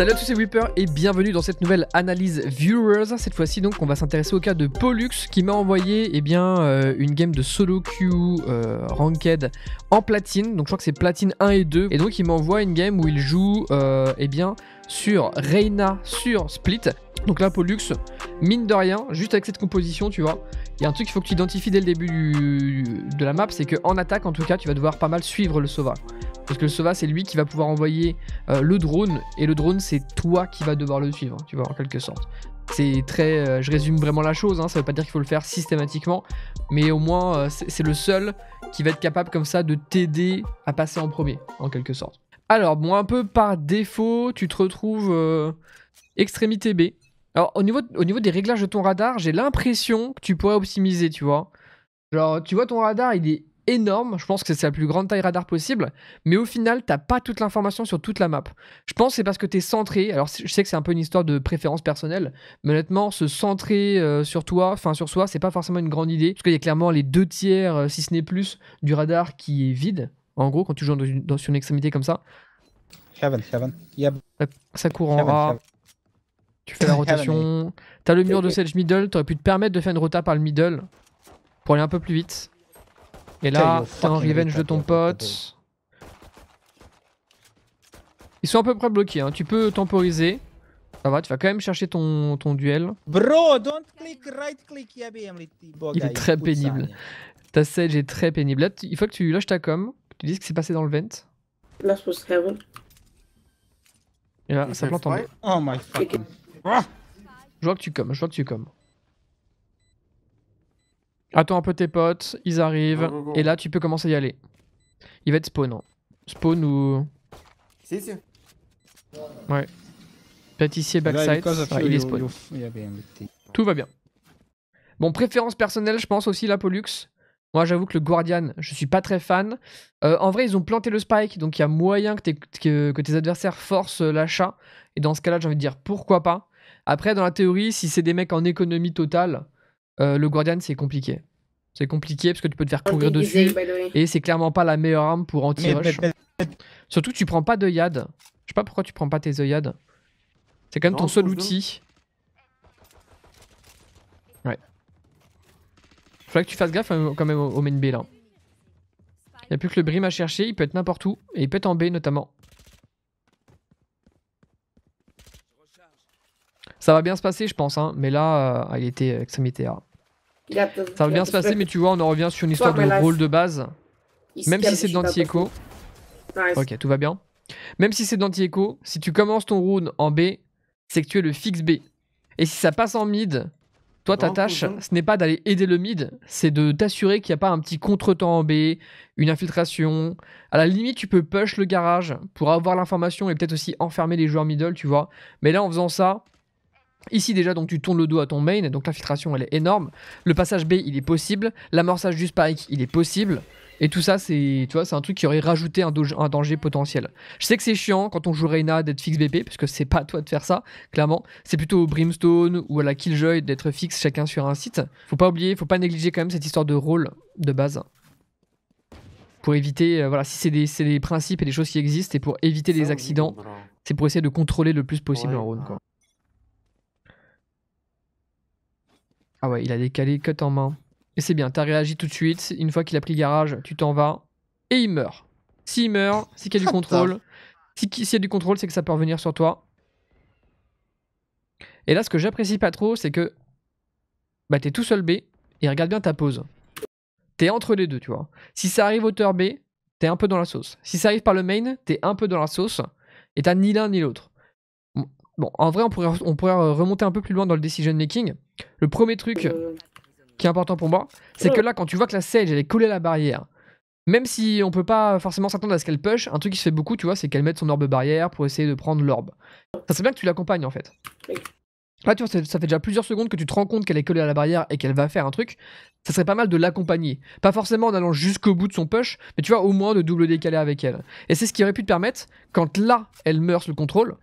Salut à tous, les Whipper et bienvenue dans cette nouvelle analyse viewers. Cette fois-ci, donc, on va s'intéresser au cas de Pollux qui m'a envoyé eh bien, euh, une game de solo queue euh, ranked en platine. Donc, je crois que c'est platine 1 et 2. Et donc, il m'envoie une game où il joue euh, eh bien, sur Reina, sur Split. Donc là, Pollux, mine de rien, juste avec cette composition, tu vois, il y a un truc qu'il faut que tu identifies dès le début de la map, c'est qu'en attaque, en tout cas, tu vas devoir pas mal suivre le Sova. Parce que le Sova, c'est lui qui va pouvoir envoyer euh, le drone, et le drone, c'est toi qui vas devoir le suivre, tu vois, en quelque sorte. C'est très. Euh, je résume vraiment la chose, hein, ça veut pas dire qu'il faut le faire systématiquement, mais au moins, euh, c'est le seul qui va être capable, comme ça, de t'aider à passer en premier, en quelque sorte. Alors, bon, un peu par défaut, tu te retrouves euh, extrémité B. Alors, au niveau, des réglages de ton radar, j'ai l'impression que tu pourrais optimiser, tu vois. Genre, tu vois, ton radar, il est énorme. Je pense que c'est la plus grande taille radar possible. Mais au final, t'as pas toute l'information sur toute la map. Je pense que c'est parce que t'es centré. Alors, je sais que c'est un peu une histoire de préférence personnelle. Mais honnêtement, se centrer euh, sur toi, enfin sur soi, c'est pas forcément une grande idée. Parce qu'il y a clairement les deux tiers, euh, si ce n'est plus, du radar qui est vide. En gros, quand tu joues dans, une, extrémité comme ça, ça court en Tu fais la rotation. T'as le mur de Sage middle. T'aurais pu te permettre de faire une rota par le middle pour aller un peu plus vite. Et là, t'as un revenge de ton pote. Ils sont à peu près bloqués. Hein. Tu peux temporiser. Ça va, tu vas quand même chercher ton, duel. Bro, don't click, right click, Il est très pénible. Ta Sage est très pénible. il faut que tu lâches ta com. Tu dis ce qui s'est passé dans le vent Et là, ça plante en Oh my fucking. je vois que tu comes, je vois que tu comes. Attends un peu tes potes, ils arrivent, et là tu peux commencer à y aller. Il va être spawn. Hein. Spawn ou. Si, si. Ouais. Pâtissier backside, il est spawn. Tout va bien. Bon, préférence personnelle, je pense aussi la Pollux. Moi, j'avoue que le Guardian, je suis pas très fan. Euh, en vrai, ils ont planté le spike, donc il y a moyen que, tes adversaires forcent euh, l'achat. Et dans ce cas-là, j'ai envie de dire pourquoi pas. Après, dans la théorie, si c'est des mecs en économie totale, euh, le Guardian, c'est compliqué. C'est compliqué parce que tu peux te faire courir dessus. Et c'est clairement pas la meilleure arme pour anti-rush. Surtout tu prends pas de yad. Je sais pas pourquoi tu prends pas tes œillades. C'est quand même ton seul outil. Faudrait que tu fasses gaffe euh, quand même au main B là. Il n'y a plus que le Brim à chercher, il peut être n'importe où, et il peut être en B notamment. Ça va bien se passer je pense, hein. mais là, euh, il était extrémité A. Ça va bien se passer, mais tu vois, on en revient sur une histoire de rôle de base. Même si c'est d'anti-écho. Ok, tout va bien. Même si c'est d'anti-écho, si tu commences ton round en B, c'est que tu es le fixe B. Et si ça passe en mid, toi, ta tâche, ce n'est pas d'aller aider le mid, c'est de t'assurer qu'il n'y a pas un petit contretemps en B, une infiltration. À la limite, tu peux push le garage pour avoir l'information et peut-être aussi enfermer les joueurs middle, tu vois. Mais là, en faisant ça, Ici déjà donc tu tournes le dos à ton main, donc l'infiltration elle est énorme. Le passage B il est possible, l'amorçage du spike il est possible. Et tout ça, c'est, tu c'est un truc qui aurait rajouté un, danger potentiel. Je sais que c'est chiant quand on joue Reina d'être fixe BP, parce que c'est pas à toi de faire ça, clairement. C'est plutôt au Brimstone ou à la Killjoy d'être fixe chacun sur un site. Faut pas oublier, faut pas négliger quand même cette histoire de rôle de base. Pour éviter, euh, voilà, si c'est des, principes et des choses qui existent, et pour éviter les accidents, c'est pour essayer de contrôler le plus possible un Ah ouais, il a décalé cut en main. Et c'est bien, t'as réagi tout de suite. Une fois qu'il a pris garage, tu t'en vas. Et il meurt. S'il meurt, c'est qu'il y a du contrôle. S'il si y a du contrôle, c'est que ça peut revenir sur toi. Et là, ce que j'apprécie pas trop, c'est que bah, t'es tout seul B et regarde bien ta pose. T'es entre les deux, tu vois. Si ça arrive tour B, t'es un peu dans la sauce. Si ça arrive par le main, t'es un peu dans la sauce et t'as ni l'un ni l'autre. Bon, en vrai, on pourrait, on pourrait remonter un peu plus loin dans le decision making. Le premier truc euh, qui est important pour moi, c'est que là, quand tu vois que la Sage, elle est collée à la barrière, même si on peut pas forcément s'attendre à ce qu'elle push, un truc qui se fait beaucoup, tu vois, c'est qu'elle met son orbe barrière pour essayer de prendre l'orbe. Ça serait bien que tu l'accompagnes en fait. Là, tu vois, ça fait déjà plusieurs secondes que tu te rends compte qu'elle est collée à la barrière et qu'elle va faire un truc. Ça serait pas mal de l'accompagner. Pas forcément en allant jusqu'au bout de son push, mais tu vois, au moins de double décaler avec elle. Et c'est ce qui aurait pu te permettre, quand là, elle meurt le contrôle,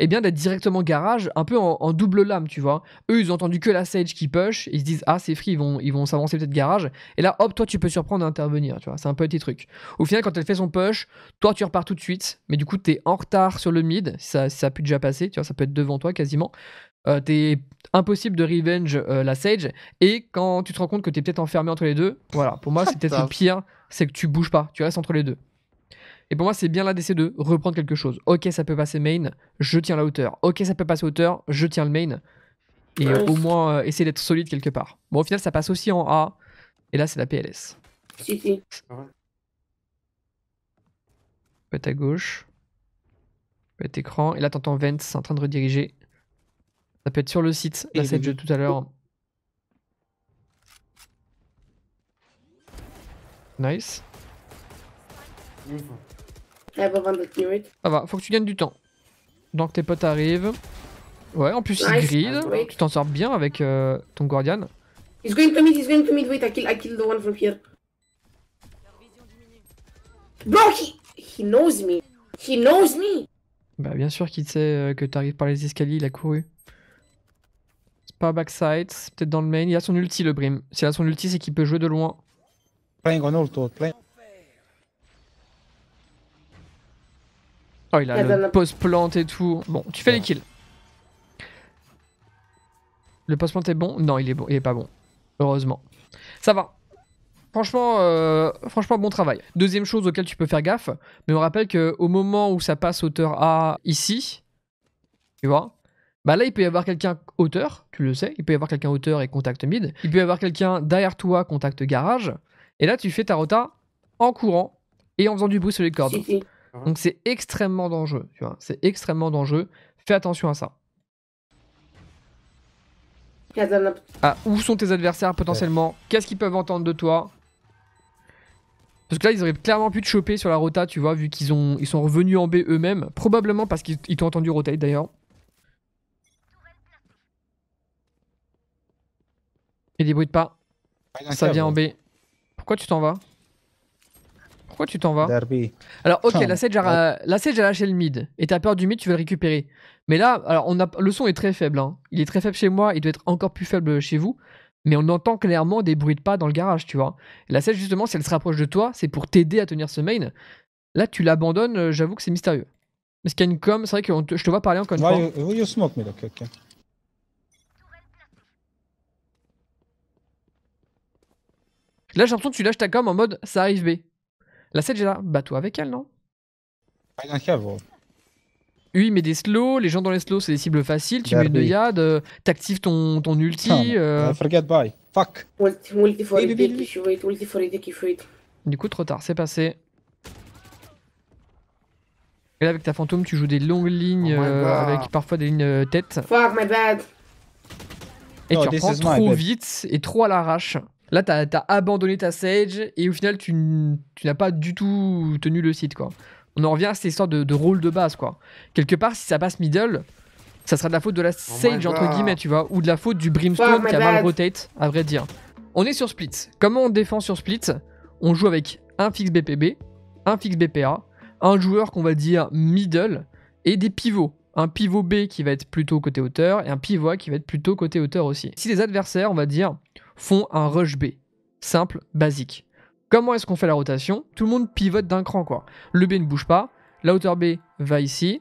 et bien d'être directement garage, un peu en, double lame, tu vois. Eux, ils ont entendu que la Sage qui push, ils se disent ah c'est free, ils vont ils vont s'avancer peut-être garage, et là hop toi tu peux surprendre et intervenir, tu vois. C'est un petit truc, Au final quand elle fait son push, toi tu repars tout de suite, mais du coup t'es en retard sur le mid, ça ça a pu déjà passer, tu vois, ça peut être devant toi quasiment. Euh, t'es impossible de revenge euh, la Sage, et quand tu te rends compte que t'es peut-être enfermé entre les deux, voilà. Pour moi c'est peut-être le pire, c'est que tu bouges pas, tu restes entre les deux. Et pour moi, c'est bien là d'essayer de reprendre quelque chose. Ok, ça peut passer main, je tiens la hauteur. Ok, ça peut passer hauteur, je tiens le main. Et au moins euh, essayer d'être solide quelque part. Bon, au final, ça passe aussi en A. Et là, c'est la PLS. Si, si. Ah Peut-être à gauche. Peut-être écran. Et là, t'entends Vents en train de rediriger. Ça peut être sur le site, la set de tout à l'heure. Nice. Il va, faut que tu gagnes du temps. Donc tes potes arrivent. Ouais, en plus ils il grid. Ah, tu t'en sors bien avec euh, ton guardian. He's going to mid, he's going to mid. Wait, I kill, I kill the one from here. Bro, he, he knows me. He knows me. Bah bien sûr qu'il sait euh, que t'arrives par les escaliers, il a couru. C'est pas backside, peut-être dans le main. Il a son ulti le Brim. S'il a son ulti, c'est qu'il peut jouer de loin. Playing on ult, playing. Oh, il a le post-plante et tout. Bon, tu fais les kills. Le post-plante est bon Non, il est bon, il est pas bon. Heureusement. Ça va. Franchement, euh, franchement, bon travail. Deuxième chose auquel tu peux faire gaffe, mais on rappelle qu'au moment où ça passe hauteur A ici, tu vois, bah là, il peut y avoir quelqu'un hauteur, tu le sais, il peut y avoir quelqu'un hauteur et contact mid, il peut y avoir quelqu'un derrière toi, contact garage, et là, tu fais ta rota en courant et en faisant du bruit sur les cordes. Mhm. Donc c'est extrêmement dangereux, tu vois. C'est extrêmement dangereux. Fais attention à ça. Ah, où sont tes adversaires potentiellement Qu'est-ce qu'ils peuvent entendre de toi Parce que là, ils auraient clairement pu te choper sur la rota, tu vois, vu qu'ils ont, ils sont revenus en B eux-mêmes. Probablement parce qu'ils t'ont entendu rotate d'ailleurs. Et débrouille pas. Ça vient en hein. B. Pourquoi tu t'en vas pourquoi tu t'en vas Alors, ok, la Sage, a, la lâché le mid. Et t'as peur du mid, tu veux le récupérer. Mais là, alors on a, le son est très faible. Hein. Il est très faible chez moi, il doit être encore plus faible chez vous. Mais on entend clairement des bruits de pas dans le garage, tu vois. la Sage, justement, si elle se rapproche de toi, c'est pour t'aider à tenir ce main. Là, tu l'abandonnes, euh, j'avoue que c'est mystérieux. Parce qu'il y a une com, c'est vrai que je te vois parler encore une fois. Euh, oh, là, j'ai l'impression que tu lâches ta com en mode ça arrive B. La 7, j'ai là, bateau avec elle, non d'un il Oui, mais des slow les gens dans les slow c'est des cibles faciles. Tu mets une yad, euh, t'actives ton, ton ulti. Euh. Forget Fuck. Du coup, trop tard, c'est passé. Et là, avec ta fantôme, tu joues des longues lignes oh euh, avec parfois des lignes tête. Fuck my bad. Et oh, tu reprends trop vite et trop à l'arrache. Là, t'as abandonné ta Sage et au final, tu, n'as pas du tout tenu le site, quoi. On en revient à cette histoire de, rôle de base, quoi. Quelque part, si ça passe middle, ça sera de la faute de la oh Sage, entre guillemets, tu vois, ou de la faute du Brimstone oh qui a mal rotate, à vrai dire. On est sur Split. Comment on défend sur Split On joue avec un fixe BPB, un fixe BPA, un joueur qu'on va dire middle et des pivots un pivot B qui va être plutôt côté hauteur et un pivot qui va être plutôt côté hauteur aussi. Si les adversaires, on va dire, font un rush B. Simple, basique. Comment est-ce qu'on fait la rotation Tout le monde pivote d'un cran quoi. Le B ne bouge pas, la hauteur B va ici,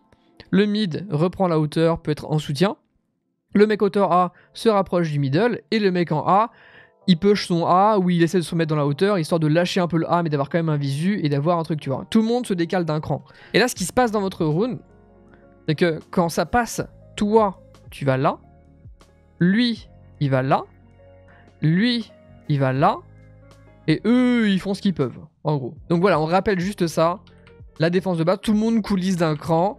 le mid reprend la hauteur, peut être en soutien. Le mec hauteur A se rapproche du middle et le mec en A, il push son A ou il essaie de se mettre dans la hauteur histoire de lâcher un peu le A mais d'avoir quand même un visu et d'avoir un truc, tu vois. Tout le monde se décale d'un cran. Et là, ce qui se passe dans votre rune c'est que quand ça passe, toi, tu vas là, lui, il va là, lui, il va là. Et eux, ils font ce qu'ils peuvent, en gros. Donc voilà, on rappelle juste ça. La défense de bas, tout le monde coulisse d'un cran.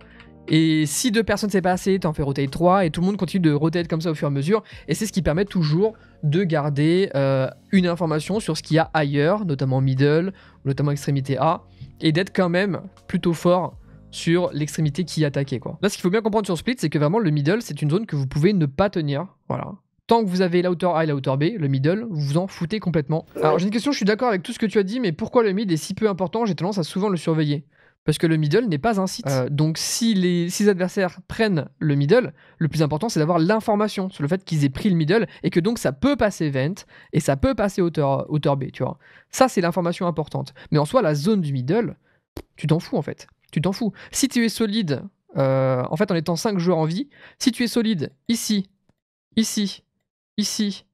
Et si deux personnes c'est pas assez, t'en fais rotate 3 et tout le monde continue de rotate comme ça au fur et à mesure. Et c'est ce qui permet toujours de garder euh, une information sur ce qu'il y a ailleurs, notamment middle, notamment extrémité A, et d'être quand même plutôt fort sur l'extrémité qui attaquait. Là, ce qu'il faut bien comprendre sur Split, c'est que vraiment le middle, c'est une zone que vous pouvez ne pas tenir. Voilà tant que vous avez l'auteur A et la B, le middle, vous vous en foutez complètement. Alors j'ai une question, je suis d'accord avec tout ce que tu as dit, mais pourquoi le mid est si peu important J'ai tendance à souvent le surveiller. Parce que le middle n'est pas un site. Euh, donc si les, six adversaires prennent le middle, le plus important c'est d'avoir l'information sur le fait qu'ils aient pris le middle et que donc ça peut passer vent et ça peut passer hauteur, B, tu vois. Ça c'est l'information importante. Mais en soi, la zone du middle, tu t'en fous en fait. Tu t'en fous. Si tu es solide, euh, en fait en étant 5 joueurs en vie, si tu es solide ici, ici, ici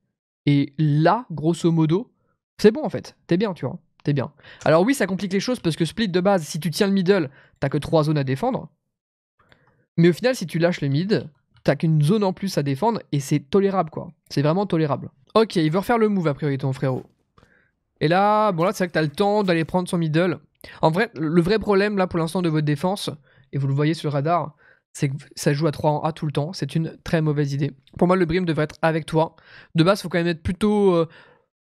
et là, grosso modo, c'est bon en fait. T'es bien, tu vois. T'es bien. Alors oui, ça complique les choses parce que split de base, si tu tiens le middle, t'as que trois zones à défendre. Mais au final, si tu lâches le mid, t'as qu'une zone en plus à défendre et c'est tolérable quoi. C'est vraiment tolérable. Ok, il veut refaire le move a priori ton frérot. Et là, bon là c'est vrai que t'as le temps d'aller prendre son middle. En vrai, le vrai problème là pour l'instant de votre défense, et vous le voyez sur le radar, c'est que ça joue à 3 en A tout le temps. C'est une très mauvaise idée. Pour moi, le Brim devrait être avec toi. De base, il faut quand même être plutôt. Euh,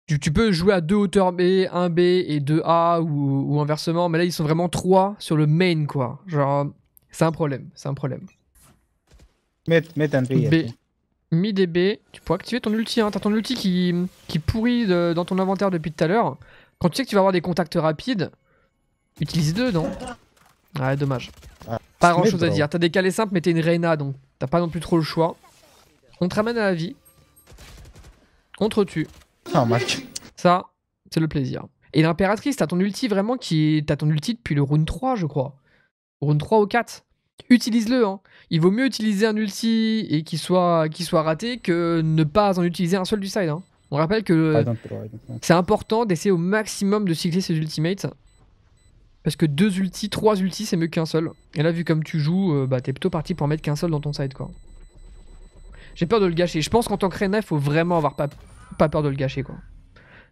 tu, peux jouer à deux hauteurs B, 1B et 2A ou, inversement, mais là, ils sont vraiment trois sur le main, quoi. Genre, c'est un problème. C'est un problème. Mets, mets un B. B. Mid et B. Tu peux activer ton ulti. Hein. T'as ton ulti qui, pourrit dans ton inventaire depuis tout à l'heure. Quand tu sais que tu vas avoir des contacts rapides, utilise deux, non Ah, dommage. Pas grand chose à dire. T'as des calés simples, mais t'es une Reina, donc t'as pas non plus trop le choix. On te ramène à la vie. On te tue. Ah, match. Ça, c'est le plaisir. Et l'impératrice, t'as ton ulti vraiment qui. T'as ton ulti depuis le round 3, je crois. Round 3 ou 4. Utilise-le, hein. Il vaut mieux utiliser un ulti et qu'il soit, qu'il soit raté que ne pas en utiliser un seul du side. Hein. On rappelle que c'est important d'essayer au maximum de cycler ses ultimates parce que deux ultis, trois ultis, c'est mieux qu'un seul. Et là, vu comme tu joues, euh, bah, t'es plutôt parti pour mettre qu'un seul dans ton side, quoi. J'ai peur de le gâcher. Je pense qu'en tant que il faut vraiment avoir pas, peur de le gâcher, quoi.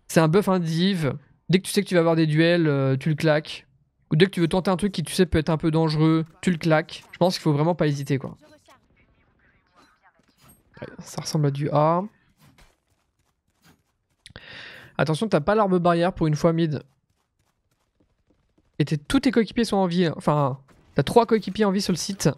C'est un buff indiv. Dès que tu sais que tu vas avoir des duels, euh, tu le claques. Ou dès que tu veux tenter un truc qui, tu sais, peut être un peu dangereux, tu le claques. Je pense qu'il faut vraiment pas hésiter, quoi. ça ressemble à du A. Attention, t'as pas l'arme barrière pour une fois mid. Et tous tes coéquipiers sont en vie. Hein. Enfin, t'as trois coéquipiers en vie sur le site.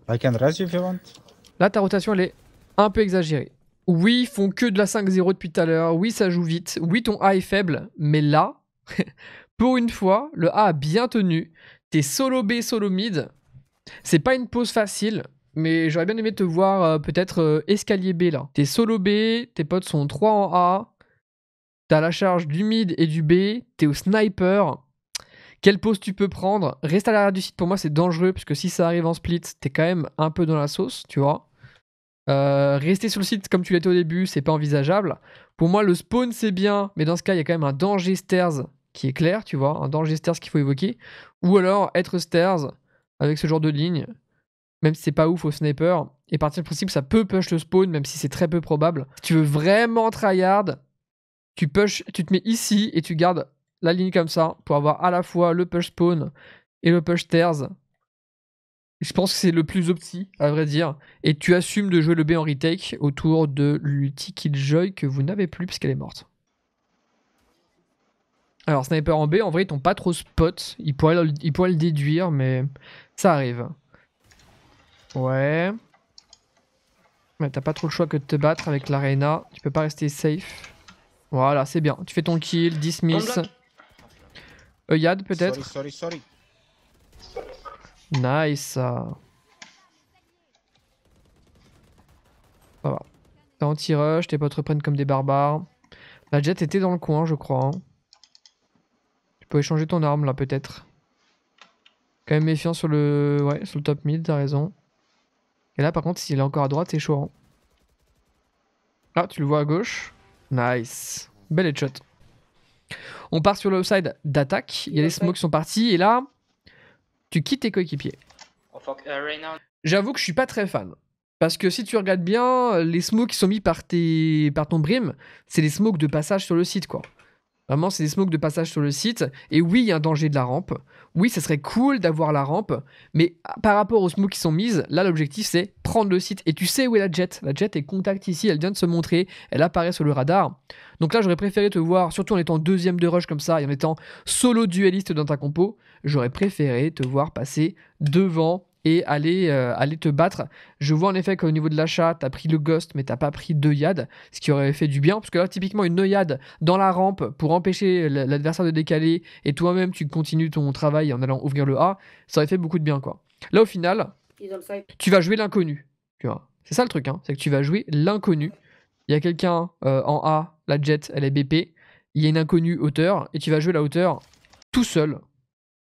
Là, ta rotation, elle est un peu exagérée. Oui, ils font que de la 5-0 depuis tout à l'heure. Oui, ça joue vite. Oui, ton A est faible. Mais là, pour une fois, le A a bien tenu. T'es solo B, solo mid. C'est pas une pause facile. Mais j'aurais bien aimé te voir euh, peut-être euh, escalier B là. T'es solo B, tes potes sont 3 en A. T'as la charge du mid et du B. T'es au sniper. Quelle pose tu peux prendre Reste à l'arrière du site, pour moi, c'est dangereux, parce que si ça arrive en split, t'es quand même un peu dans la sauce, tu vois. Euh, rester sur le site comme tu l'étais au début, c'est pas envisageable. Pour moi, le spawn, c'est bien, mais dans ce cas, il y a quand même un danger stairs qui est clair, tu vois, un danger stairs qu'il faut évoquer. Ou alors être stairs avec ce genre de ligne, même si c'est pas ouf au sniper. Et partir du principe, ça peut push le spawn, même si c'est très peu probable. Si tu veux vraiment tryhard, tu push, tu te mets ici et tu gardes la ligne comme ça pour avoir à la fois le push spawn et le push stairs. Je pense que c'est le plus opti, à vrai dire. Et tu assumes de jouer le B en retake autour de l'ulti Killjoy que vous n'avez plus puisqu'elle est morte. Alors, sniper en B, en vrai, ils t'ont pas trop spot. Ils pourraient, le, ils pourraient le déduire, mais ça arrive. Ouais. Mais t'as pas trop le choix que de te battre avec l'arena. Tu peux pas rester safe. Voilà, c'est bien. Tu fais ton kill, dismiss. Euh, Yad peut-être Nice. Ça T'es anti-rush, tes potes reprennent comme des barbares. La jet était dans le coin, je crois. Hein. Tu peux échanger ton arme là, peut-être. Quand même méfiant sur le, ouais, top mid, t'as raison. Et là, par contre, s'il est encore à droite, c'est chaud. Hein. Ah, tu le vois à gauche. Nice. Belle headshot. On part sur le side d'attaque. Il y a les smokes sont partis. Et là, tu quittes tes coéquipiers. Oh, euh, J'avoue que je suis pas très fan. Parce que si tu regardes bien, les smokes qui sont mis par, tes... par ton brim, c'est les smokes de passage sur le site, quoi. Vraiment, c'est des smokes de passage sur le site. Et oui, il y a un danger de la rampe. Oui, ça serait cool d'avoir la rampe. Mais ah, par rapport aux smokes qui sont mises, là, l'objectif, c'est prendre le site. Et tu sais où est la jet. La jet est contact ici. Elle vient de se montrer. Elle apparaît sur le radar. Donc là, j'aurais préféré te voir, surtout en étant deuxième de rush comme ça et en étant solo dueliste dans ta compo, j'aurais préféré te voir passer devant et aller, euh, aller te battre. Je vois en effet qu'au niveau de l'achat, t'as pris le Ghost, mais t'as pas pris yades, ce qui aurait fait du bien, parce que là, typiquement, une noyade dans la rampe pour empêcher l'adversaire de décaler, et toi-même, tu continues ton travail en allant ouvrir le A, ça aurait fait beaucoup de bien, quoi. Là, au final, tu vas jouer l'inconnu, tu vois. C'est ça le truc, hein, c'est que tu vas jouer l'inconnu. Il y a quelqu'un euh, en A, la jet, elle est BP, il y a une inconnue hauteur, et tu vas jouer la hauteur tout seul,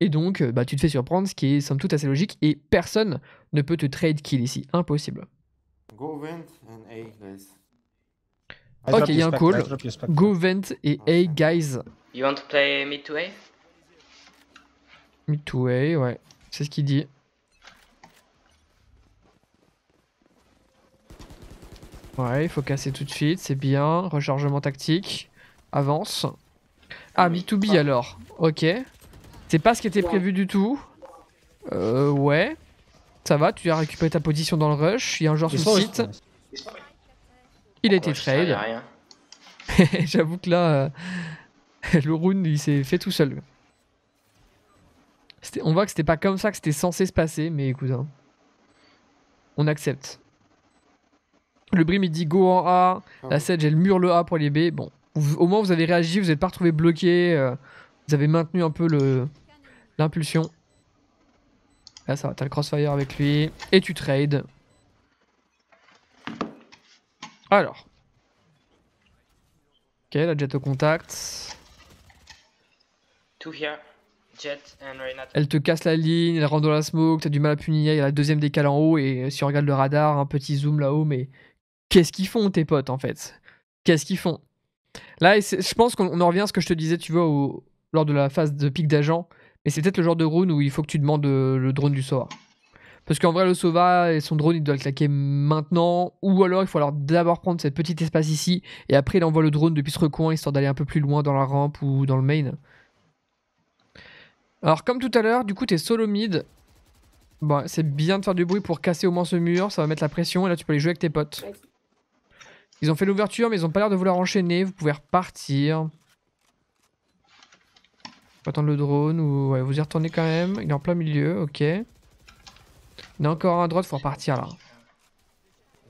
et donc, euh, bah, tu te fais surprendre, ce qui est somme toute assez logique, et personne ne peut te trade kill ici. Impossible. Go vent and A, guys. ok, il y a un cool. Go vent et A, oh, guys. You want to play mid to A Mid to A, ouais. C'est ce qu'il dit. Ouais, il faut casser tout de suite, c'est bien. Rechargement tactique. Avance. Ah, mid to B alors. Ok. C'est pas ce qui était prévu du tout. Euh, ouais. Ça va, tu as récupéré ta position dans le rush. Il y a un genre sur le site. Il était trade. J'avoue que là, euh, le round, il s'est fait tout seul. On voit que c'était pas comme ça que c'était censé se passer, mais écoute, hein. on accepte. Le Brim il dit go en A, la ah Sage, j'ai elle mur le A pour les B. Bon, au moins vous avez réagi, vous n'êtes pas retrouvé bloqué. Euh. Vous avez maintenu un peu le l'impulsion. Là, ça va, t'as le crossfire avec lui. Et tu trades. Alors. Ok, la jet au contact. To here. Jet and elle te casse la ligne, elle rentre dans la smoke, t'as du mal à punir, il y a la deuxième décale en haut, et euh, si on regarde le radar, un petit zoom là-haut, mais qu'est-ce qu'ils font tes potes en fait Qu'est-ce qu'ils font Là, je pense qu'on en revient à ce que je te disais, tu vois, au, lors de la phase de pic d'agent, mais c'est peut-être le genre de drone où il faut que tu demandes euh, le drone du Sova. Parce qu'en vrai, le Sova et son drone, il doit le claquer maintenant, ou alors il faut alors d'abord prendre cette petite espace ici, et après il envoie le drone depuis ce recoin, histoire d'aller un peu plus loin dans la rampe ou dans le main. Alors comme tout à l'heure, du coup t'es solo mid. Bon, c'est bien de faire du bruit pour casser au moins ce mur, ça va mettre la pression, et là tu peux aller jouer avec tes potes. Ils ont fait l'ouverture, mais ils ont pas l'air de vouloir enchaîner, vous pouvez repartir attendre le drone ou... vous y retournez quand même. Il est en plein milieu, ok. Il y a encore un à droite, faut repartir là.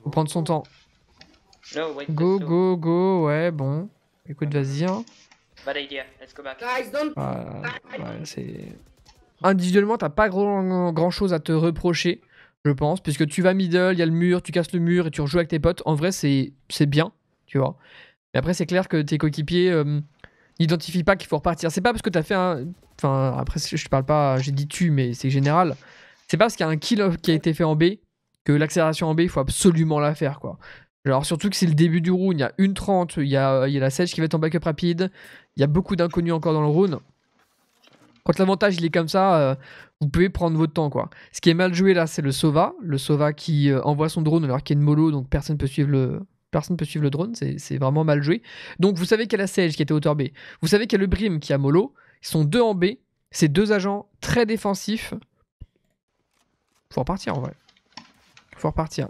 Faut prendre son temps. Go, go, go, ouais, bon. Écoute, vas-y. Hein. Individuellement, t'as pas grand, chose à te reprocher, je pense, puisque tu vas middle, il y a le mur, tu casses le mur et tu rejoues avec tes potes. En vrai, c'est bien, tu vois. Mais après, c'est clair que tes coéquipiers... Euh, n'identifie pas qu'il faut repartir. C'est pas parce que tu as fait un. Enfin, après, je te parle pas, j'ai dit tu, mais c'est général. C'est pas parce qu'il y a un kill qui a été fait en B que l'accélération en B, il faut absolument la faire, quoi. Alors, surtout que c'est le début du round, il y a une 30, il y a, la sèche qui va être en backup rapide, il y a beaucoup d'inconnus encore dans le round. Quand l'avantage il est comme ça, euh, vous pouvez prendre votre temps quoi. Ce qui est mal joué là, c'est le Sova. Le Sova qui euh, envoie son drone alors qu'il y a une mollo, donc personne ne peut suivre le, personne ne peut suivre le drone, c'est vraiment mal joué. Donc vous savez qu'il y a la Sage qui était hauteur B, vous savez qu'il y a le Brim qui a mollo, ils sont deux en B, c'est deux agents très défensifs. Faut repartir en vrai. Faut repartir.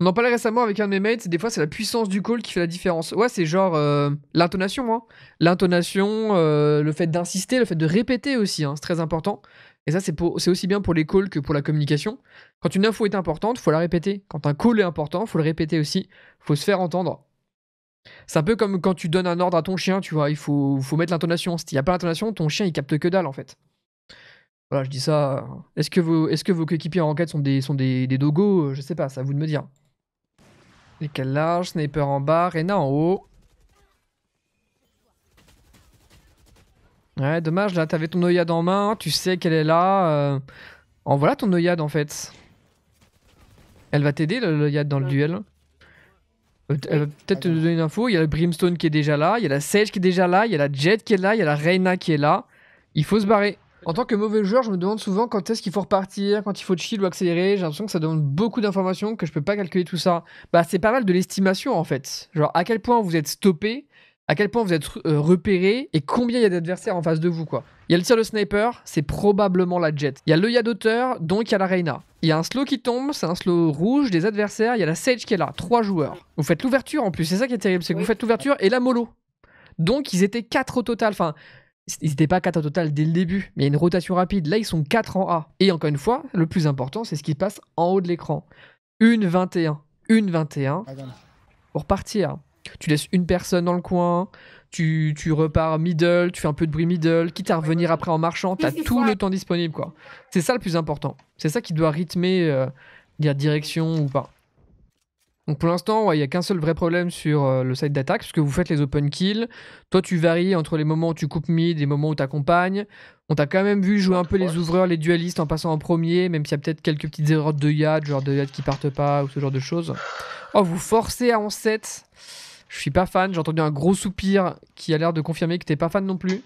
On en parlait récemment avec un de mes mates, des fois c'est la puissance du call qui fait la différence. Ouais, c'est genre euh, l'intonation, moi. Hein. L'intonation, euh, le fait d'insister, le fait de répéter aussi, hein. c'est très important. Et ça, c'est aussi bien pour les calls que pour la communication. Quand une info est importante, il faut la répéter. Quand un call est important, il faut le répéter aussi. faut se faire entendre. C'est un peu comme quand tu donnes un ordre à ton chien, tu vois. Il faut, mettre l'intonation. S'il n'y a pas l'intonation, ton chien, il capte que dalle, en fait. Voilà, je dis ça. Euh, est-ce que vos, est coéquipiers en enquête sont des, sont des, dogos euh, Je sais pas, c'est à vous de me dire. large, sniper en bas, Rena en haut. Ouais, dommage, là, t'avais ton Oyad en main, tu sais qu'elle est là. Euh. En voilà ton oyade en fait. Elle va t'aider, l'œillade, dans le duel. Euh, elle va peut-être te donner une info. Il y a le Brimstone qui est déjà là, il y a la Sage qui est déjà là, il y a la Jet qui est là, il y a la Reyna qui est là. Il faut se barrer. En tant que mauvais joueur, je me demande souvent quand est-ce qu'il faut repartir, quand il faut chill ou accélérer. J'ai l'impression que ça donne beaucoup d'informations, que je peux pas calculer tout ça. Bah, c'est pas mal de l'estimation en fait. Genre, à quel point vous êtes stoppé à quel point vous êtes euh, repéré et combien il y a d'adversaires en face de vous, quoi. Il y a le tir de sniper, c'est probablement la jet. Il y a le d'auteur, donc il y a la Reina. Il y a un slow qui tombe, c'est un slow rouge des adversaires. Il y a la Sage qui est là, trois joueurs. Vous faites l'ouverture en plus, c'est ça qui est terrible, c'est que vous faites l'ouverture et la mollo. Donc ils étaient quatre au total, enfin ils n'étaient pas quatre au total dès le début, mais il y a une rotation rapide. Là, ils sont quatre en A. Et encore une fois, le plus important, c'est ce qui passe en haut de l'écran. Une 21. Une 21. Ah, Pour partir tu laisses une personne dans le coin, tu, tu, repars middle, tu fais un peu de bruit middle, quitte à revenir après en marchant, t'as tout le temps disponible quoi. C'est ça le plus important. C'est ça qui doit rythmer dire euh, direction ou pas. Donc pour l'instant, il ouais, n'y a qu'un seul vrai problème sur euh, le site d'attaque, parce que vous faites les open kills. Toi, tu varies entre les moments où tu coupes mid, les moments où tu accompagnes. On t'a quand même vu jouer un peu les ouvreurs, les dualistes en passant en premier, même s'il y a peut-être quelques petites erreurs de Yad, genre de Yad qui partent pas ou ce genre de choses. Oh, vous forcez à en 7 je suis pas fan. J'ai entendu un gros soupir qui a l'air de confirmer que t'es pas fan non plus.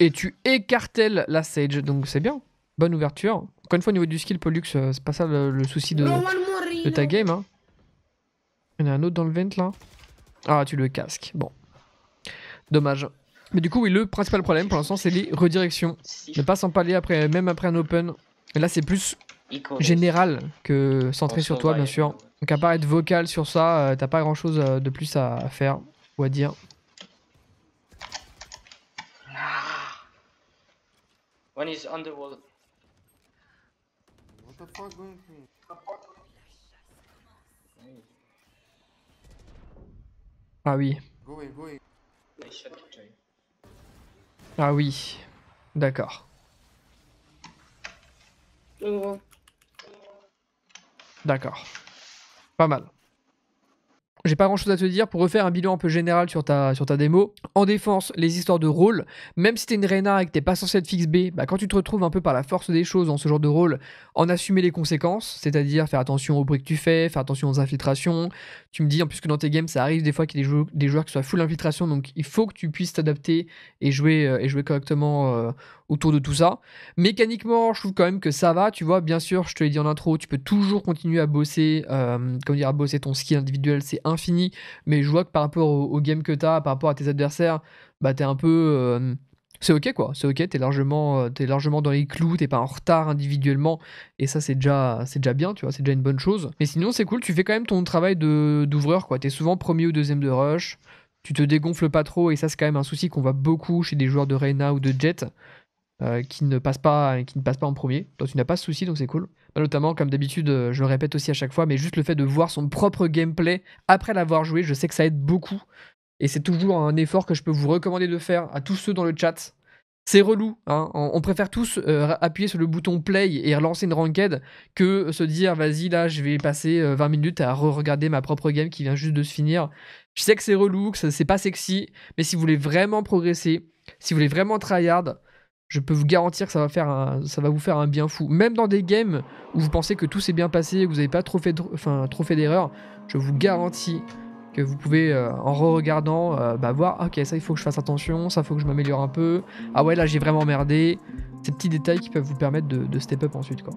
Et tu écartelles la Sage, donc c'est bien. Bonne ouverture. Encore une fois, au niveau du skill, Pollux, euh, c'est pas ça le, souci de, ta game. Hein. Il y en a un autre dans le vent là. Ah, tu le casques. Bon. Dommage. Mais du coup, oui, le principal problème pour l'instant, c'est les redirections. Ne pas s'empaler après, même après un open. Et là, c'est plus Général que centré sur toi, bien sûr. Donc à part être vocal sur ça, euh, t'as pas grand chose euh, de plus à, faire ou à dire. Ah, ah oui. Ah oui. D'accord. D'accord. Pas mal. J'ai pas grand chose à te dire. Pour refaire un bilan un peu général sur ta, sur ta démo, en défense, les histoires de rôle, même si t'es une Reina et que t'es pas censé être fixe B, bah quand tu te retrouves un peu par la force des choses dans ce genre de rôle, en assumer les conséquences, c'est-à-dire faire attention aux bruits que tu fais, faire attention aux infiltrations. Tu me dis en plus que dans tes games, ça arrive des fois qu'il y ait des, joueurs qui soient full infiltration, donc il faut que tu puisses t'adapter et jouer, euh, et jouer correctement euh, autour de tout ça. Mécaniquement, je trouve quand même que ça va, tu vois. Bien sûr, je te l'ai dit en intro, tu peux toujours continuer à bosser, euh, comment dire, à bosser ton skill individuel, c'est infini. Mais je vois que par rapport au, game que tu as, par rapport à tes adversaires, bah t'es un peu. Euh, c'est ok quoi, c'est ok, t'es largement, euh, es largement dans les clous, t'es pas en retard individuellement, et ça c'est déjà, c'est déjà bien, tu vois, c'est déjà une bonne chose. Mais sinon c'est cool, tu fais quand même ton travail d'ouvreur quoi, t'es souvent premier ou deuxième de rush, tu te dégonfles pas trop, et ça c'est quand même un souci qu'on voit beaucoup chez des joueurs de Reyna ou de Jet, euh, qui, ne passe pas, qui ne passe pas en premier. Donc tu n'as pas de souci, donc c'est cool. Bah, notamment, comme d'habitude, euh, je le répète aussi à chaque fois, mais juste le fait de voir son propre gameplay après l'avoir joué, je sais que ça aide beaucoup. Et c'est toujours un effort que je peux vous recommander de faire à tous ceux dans le chat. C'est relou, hein. on préfère tous euh, appuyer sur le bouton play et relancer une ranked que se dire vas-y là je vais passer 20 minutes à re-regarder ma propre game qui vient juste de se finir. Je sais que c'est relou, que c'est pas sexy, mais si vous voulez vraiment progresser, si vous voulez vraiment tryhard, je peux vous garantir que ça va, faire ça va vous faire un bien fou. Même dans des games où vous pensez que tout s'est bien passé, que vous n'avez pas trop fait, enfin, fait d'erreur, je vous garantis que vous pouvez, euh, en re-regardant, euh, bah, voir, ok, ça il faut que je fasse attention, ça il faut que je m'améliore un peu, ah ouais, là j'ai vraiment merdé. Ces petits détails qui peuvent vous permettre de, de step up ensuite. quoi.